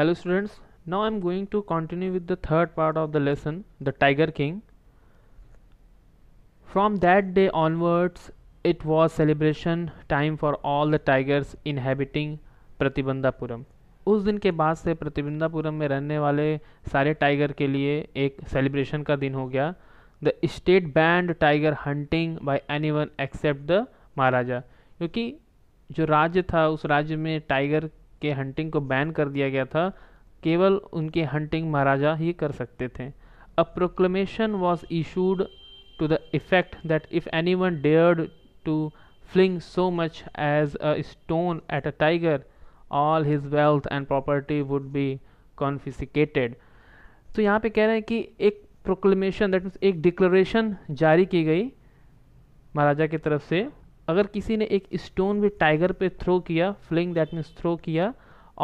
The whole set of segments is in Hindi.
hello students now I'm going to continue with the third part of the lesson the Tiger King from that day onwards it was celebration time for all the tigers inhabiting प्रतिबंधापुरम उस दिन के बाद से प्रतिबंधापुरम में रहने वाले सारे टाइगर के लिए एक सेलिब्रेशन का दिन हो गया the state band tiger hunting by anyone except the maharaja क्योंकि जो राज्य था उस राज्य में टाइगर के हंटिंग को बैन कर दिया गया था केवल उनके हंटिंग महाराजा ही कर सकते थे a proclamation was issued to the effect that if any one dared to fling so much as a stone at a tiger all his wealth and property would be confiscated तो यहाँ पे कह रहे हैं कि एक प्रोक्लेमेशन दैट मीन्स एक डिक्लेरेशन जारी की गई महाराजा की तरफ से अगर किसी ने एक स्टोन भी टाइगर पे थ्रो किया फ्लिंग दैट मीन्स थ्रो किया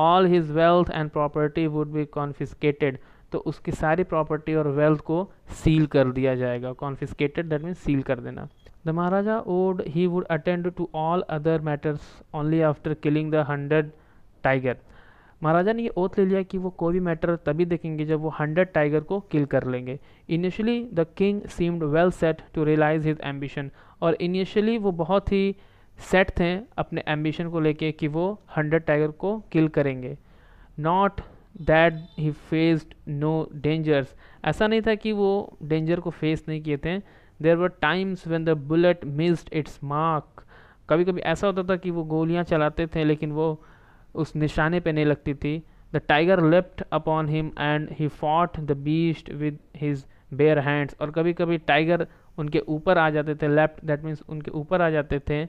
all his wealth and property would be confiscated तो उसकी सारी प्रॉपर्टी और वेल्थ को सील कर दिया जाएगा कॉन्फिस्केटेड दैट मीन्स सील कर देना the maharaja vowed he would attend to all other matters only after killing the hundred tiger महाराजा ने ये ओथ ले लिया कि वो कोई भी मैटर तभी देखेंगे जब वो हंड्रेड टाइगर को किल कर लेंगे initially the king seemed well set to realise his ambition और इनिशियली वो बहुत ही सेट थे अपने एम्बिशन को लेके कि वो हंड्रेड टाइगर को किल करेंगे not that he faced no dangers ऐसा नहीं था कि वो डेंजर को फेस नहीं किए थे there were times when the bullet missed its mark कभी कभी ऐसा होता था कि वो गोलियां चलाते थे लेकिन वो उस निशाने पे नहीं लगती थी the tiger leapt upon him and he fought the beast with his bare hands और कभी कभी टाइगर उनके ऊपर आ जाते थे लेफ्ट दैट मीन्स उनके ऊपर आ जाते थे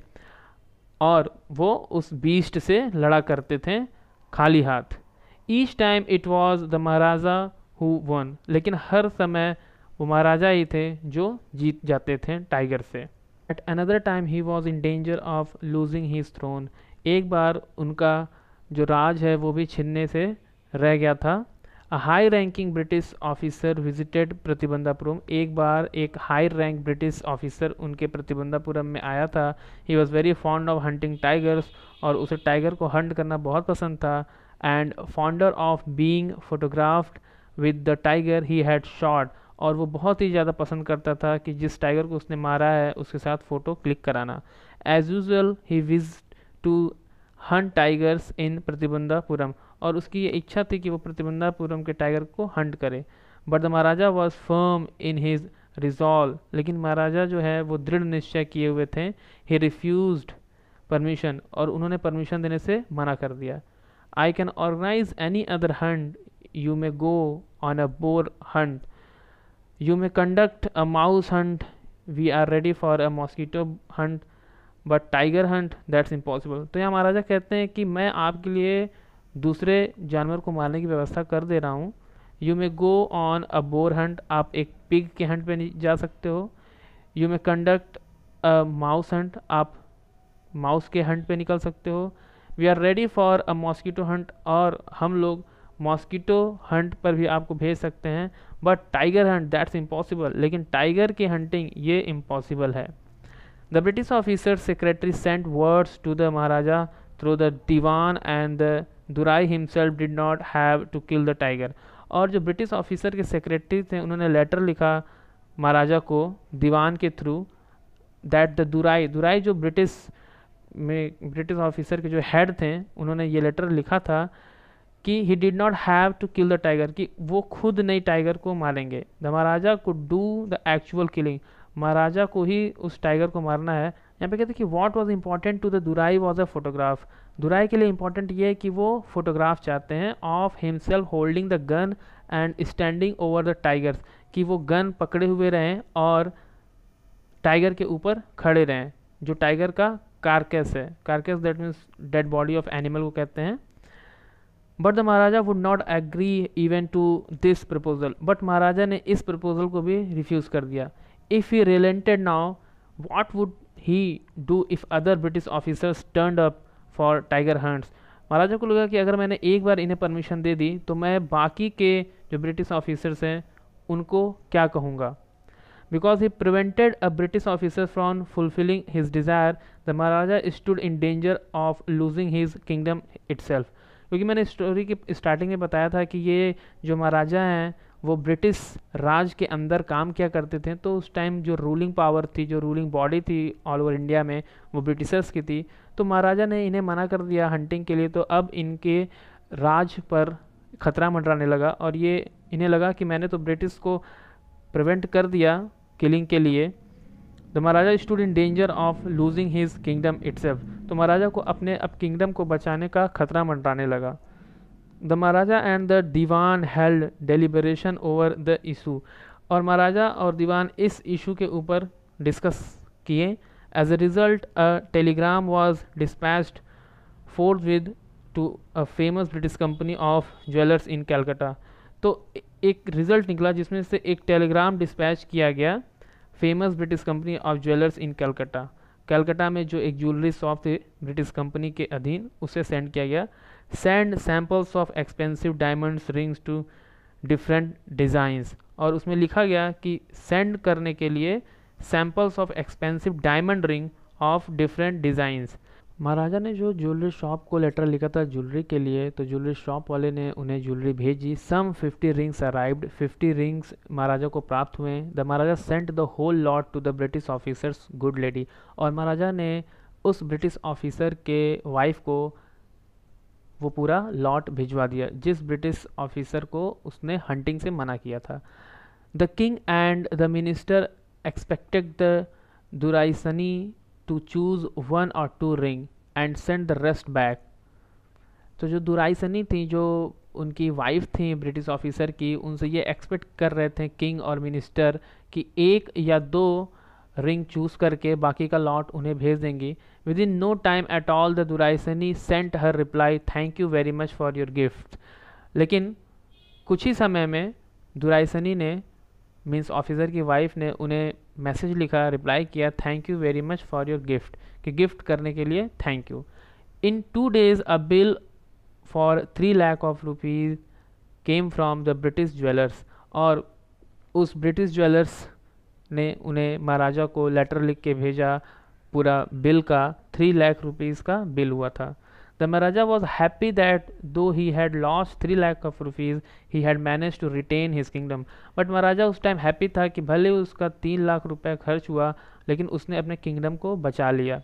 और वो उस बीस्ट से लड़ा करते थे खाली हाथ each time it was the maharaja who won लेकिन हर समय वो महाराजा ही थे जो जीत जाते थे टाइगर से at another time he was in danger of losing his throne एक बार उनका जो राज है वो भी छिनने से रह गया था a high ranking British officer visited Pratibandhapuram एक बार एक हाई रैंक ब्रिटिश ऑफिसर उनके प्रतिबंधापुरम में आया था he was very fond of hunting tigers और उसे टाइगर को हंट करना बहुत पसंद था and fonder of being photographed with the tiger he had shot और वो बहुत ही ज़्यादा पसंद करता था कि जिस टाइगर को उसने मारा है उसके साथ फ़ोटो क्लिक कराना as usual he wished to hunt tigers in Pratibandhapuram और उसकी ये इच्छा थी कि वो प्रतिबंधापुरम के टाइगर को हंट करे but the maharaja was firm in his resolve लेकिन महाराजा जो है वो दृढ़ निश्चय किए हुए थे ही रिफ्यूज परमिशन और उन्होंने परमिशन देने से मना कर दिया I can organise any other hunt you may go on a boar hunt you may conduct a mouse hunt we are ready for a mosquito hunt but tiger hunt that's impossible तो यहाँ महाराजा कहते हैं कि मैं आपके लिए दूसरे जानवर को मारने की व्यवस्था कर दे रहा हूँ you may go on a boar hunt आप एक पिग के हंट पे जा सकते हो you may conduct a mouse hunt आप माउस के हंट पे निकल सकते हो we are ready for a mosquito hunt और हम लोग मॉस्किटो हंट पर भी आपको भेज सकते हैं but tiger hunt that's impossible लेकिन टाइगर की हंटिंग ये इम्पॉसिबल है the British officer secretary sent words to the maharaja through the dewan and durai himself did not have to kill the tiger और जो ब्रिटिश ऑफिसर के सेक्रेटरी थे उन्होंने लेटर लिखा महाराजा को दीवान के थ्रू दैट द दुराई दुराई जो ब्रिटिश में ब्रिटिश ऑफिसर के जो हेड थे उन्होंने ये लेटर लिखा था कि he did not have to kill the tiger कि वो खुद नहीं टाइगर को मारेंगे the maharaja could do the actual killing महाराजा को ही उस टाइगर को मारना है यहाँ पे कहते हैं कि what was important to the durai was a photograph दुराई के लिए इम्पॉर्टेंट ये है कि वो फोटोग्राफ चाहते हैं of himself holding the gun and standing over the tigers कि वो गन पकड़े हुए रहें और टाइगर के ऊपर खड़े रहें जो टाइगर का कारकेस है carcass that means dead body of animal को कहते हैं but the maharaja would not agree even to this proposal but महाराजा ने इस प्रपोजल को भी रिफ्यूज़ कर दिया If he relented now, what would he do if other British officers turned up for tiger hunts महाराजा को लगा कि अगर मैंने एक बार इन्हें परमिशन दे दी तो मैं बाकी के जो ब्रिटिश ऑफिसर्स हैं उनको क्या कहूँगा because he prevented a British officer from fulfilling his desire the maharaja stood in danger of losing his kingdom itself क्योंकि मैंने स्टोरी की स्टार्टिंग में बताया था कि ये जो महाराजा हैं वो ब्रिटिश राज के अंदर काम किया करते थे तो उस टाइम जो रूलिंग पावर थी जो रूलिंग बॉडी थी ऑल ओवर इंडिया में वो ब्रिटिशर्स की थी तो महाराजा ने इन्हें मना कर दिया हंटिंग के लिए तो अब इनके राज पर खतरा मंडराने लगा और ये इन्हें लगा कि मैंने तो ब्रिटिश को प्रिवेंट कर दिया किलिंग के लिए द तो महाराजा stood in danger of losing his kingdom itself तो महाराजा को अपने अब किंगडम को बचाने का खतरा मंडराने लगा the maharaja and the dewan held deliberation over the issue और महाराजा और दीवान इस इशू के ऊपर डिस्कस किए as a result a telegram was dispatched forthwith to a famous British company of jewellers in Calcutta तो एक रिज़ल्ट निकला जिसमें से एक टेलीग्राम डिस्पैच किया गया famous British company of jewellers in Calcutta Calcutta में जो एक ज्वेलरी शॉप थी ब्रिटिश कंपनी के अधीन उसे सेंड किया गया send samples of expensive diamonds rings to different designs और उसमें लिखा गया कि सेंड करने के लिए samples of expensive diamond ring of different designs महाराजा ने जो ज्वेलरी शॉप को लेटर लिखा था ज्वेलरी के लिए तो ज्वेलरी शॉप वाले ने उन्हें ज्वेलरी भेजी सम 50 रिंग्स अराइव्ड 50 रिंग्स महाराजा को प्राप्त हुए the maharaja sent the whole lot to the British officer's good lady और महाराजा ने उस ब्रिटिश ऑफिसर के वाइफ को वो पूरा लॉट भिजवा दिया जिस ब्रिटिश ऑफिसर को उसने हंटिंग से मना किया था the king and the minister expected the duraisani to choose one or two ring and send the rest back तो जो दुराइसनी थी जो उनकी वाइफ थी ब्रिटिश ऑफिसर की उनसे ये एक्सपेक्ट कर रहे थे किंग और मिनिस्टर कि एक या दो रिंग चूज करके बाकी का लॉट उन्हें भेज देंगी within no time at all the duraisani sent her reply thank you very much for your gift लेकिन कुछ ही समय में दुराइसनी ने मीन्स ऑफिसर की वाइफ ने उन्हें मैसेज लिखा रिप्लाई किया thank you very much for your gift कि गिफ्ट करने के लिए thank you in two days a bill for three lakh of rupees came from the British jewellers और उस ब्रिटिश ज्वेलर्स ने उन्हें महाराजा को लेटर लिख के भेजा पूरा बिल का थ्री लाख रुपीज़ का बिल हुआ था the maharaja was happy that though he had lost three lakh of rupees he had managed to retain his kingdom but महाराजा उस टाइम हैप्पी था कि भले उसका तीन लाख रुपया खर्च हुआ लेकिन उसने अपने किंगडम को बचा लिया